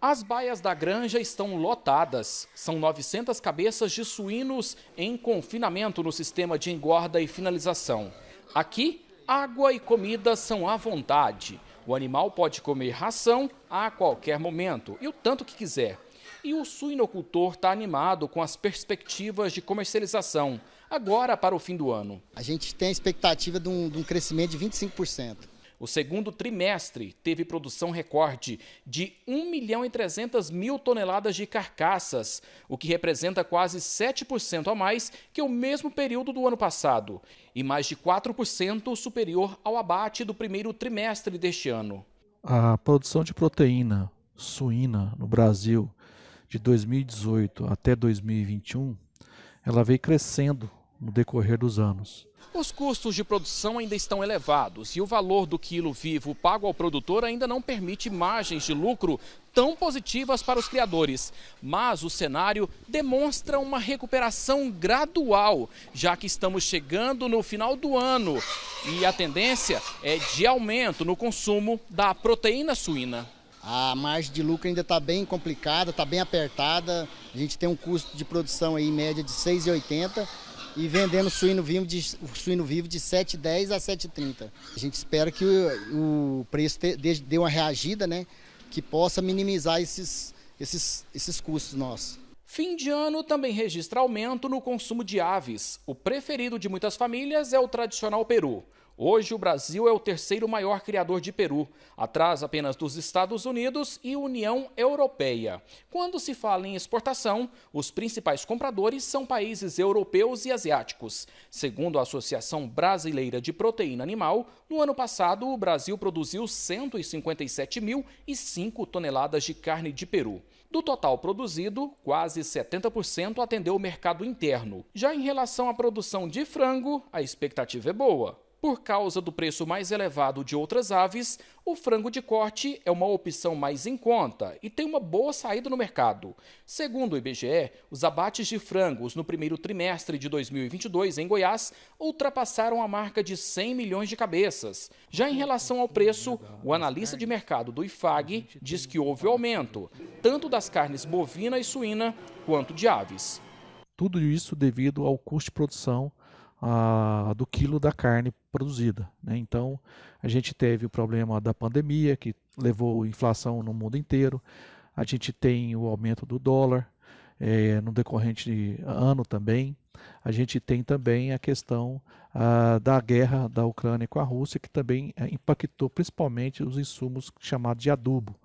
As baias da granja estão lotadas. São 900 cabeças de suínos em confinamento no sistema de engorda e finalização. Aqui, água e comida são à vontade. O animal pode comer ração a qualquer momento e o tanto que quiser. E o suinocultor está animado com as perspectivas de comercialização, agora para o fim do ano. A gente tem a expectativa de um, de um crescimento de 25%. O segundo trimestre teve produção recorde de 1 milhão e 300 mil toneladas de carcaças, o que representa quase 7% a mais que o mesmo período do ano passado e mais de 4% superior ao abate do primeiro trimestre deste ano. A produção de proteína suína no Brasil de 2018 até 2021, ela veio crescendo no decorrer dos anos. Os custos de produção ainda estão elevados e o valor do quilo vivo pago ao produtor ainda não permite margens de lucro tão positivas para os criadores. Mas o cenário demonstra uma recuperação gradual, já que estamos chegando no final do ano e a tendência é de aumento no consumo da proteína suína. A margem de lucro ainda está bem complicada, está bem apertada. A gente tem um custo de produção aí média de 6,80 e vendendo suíno vivo de, suíno vivo de 7,10 a 7,30. A gente espera que o, o preço te, dê uma reagida, né? Que possa minimizar esses, esses, esses custos nossos. Fim de ano também registra aumento no consumo de aves. O preferido de muitas famílias é o tradicional peru. Hoje, o Brasil é o terceiro maior criador de peru, atrás apenas dos Estados Unidos e União Europeia. Quando se fala em exportação, os principais compradores são países europeus e asiáticos. Segundo a Associação Brasileira de Proteína Animal, no ano passado o Brasil produziu 157.005 toneladas de carne de peru. Do total produzido, quase 70% atendeu o mercado interno. Já em relação à produção de frango, a expectativa é boa. Por causa do preço mais elevado de outras aves, o frango de corte é uma opção mais em conta e tem uma boa saída no mercado. Segundo o IBGE, os abates de frangos no primeiro trimestre de 2022 em Goiás ultrapassaram a marca de 100 milhões de cabeças. Já em relação ao preço, o analista de mercado do IFAG diz que houve aumento, tanto das carnes bovina e suína quanto de aves. Tudo isso devido ao custo de produção a, do quilo da carne produzida. Né? Então, a gente teve o problema da pandemia, que levou inflação no mundo inteiro, a gente tem o aumento do dólar é, no decorrente ano também, a gente tem também a questão da guerra da Ucrânia com a Rússia, que também é, impactou principalmente os insumos chamados de adubo.